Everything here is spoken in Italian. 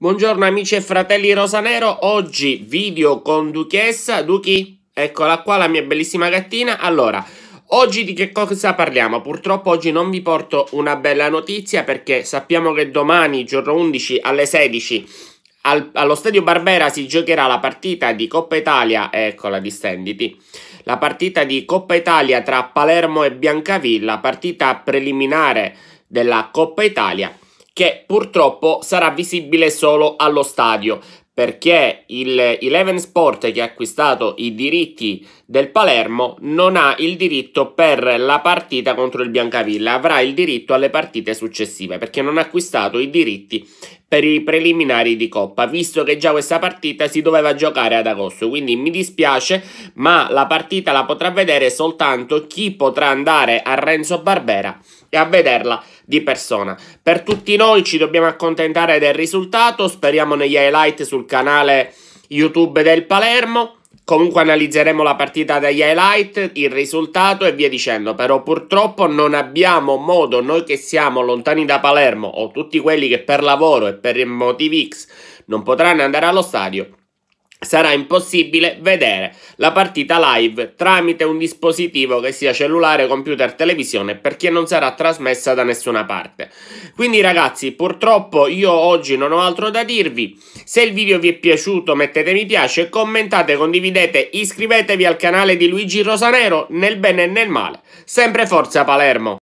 Buongiorno amici e fratelli Rosanero, oggi video con Duchessa, Duchi, eccola qua la mia bellissima gattina. Allora, oggi di che cosa parliamo? Purtroppo oggi non vi porto una bella notizia perché sappiamo che domani, giorno 11, alle 16, al, allo stadio Barbera si giocherà la partita di Coppa Italia, eccola distenditi, la partita di Coppa Italia tra Palermo e Biancavilla, partita preliminare della Coppa Italia che purtroppo sarà visibile solo allo stadio perché il Eleven Sport che ha acquistato i diritti del Palermo non ha il diritto per la partita contro il Biancavilla, avrà il diritto alle partite successive perché non ha acquistato i diritti per i preliminari di Coppa, visto che già questa partita si doveva giocare ad agosto. Quindi mi dispiace, ma la partita la potrà vedere soltanto chi potrà andare a Renzo Barbera e a vederla di persona. Per tutti noi ci dobbiamo accontentare del risultato, speriamo negli highlight sul canale YouTube del Palermo. Comunque analizzeremo la partita dagli highlight, il risultato e via dicendo, però purtroppo non abbiamo modo, noi che siamo lontani da Palermo o tutti quelli che per lavoro e per motivi X non potranno andare allo stadio, sarà impossibile vedere la partita live tramite un dispositivo che sia cellulare, computer, televisione perché non sarà trasmessa da nessuna parte. Quindi ragazzi, purtroppo io oggi non ho altro da dirvi. Se il video vi è piaciuto mettete mi piace, commentate, condividete, iscrivetevi al canale di Luigi Rosanero nel bene e nel male. Sempre forza Palermo!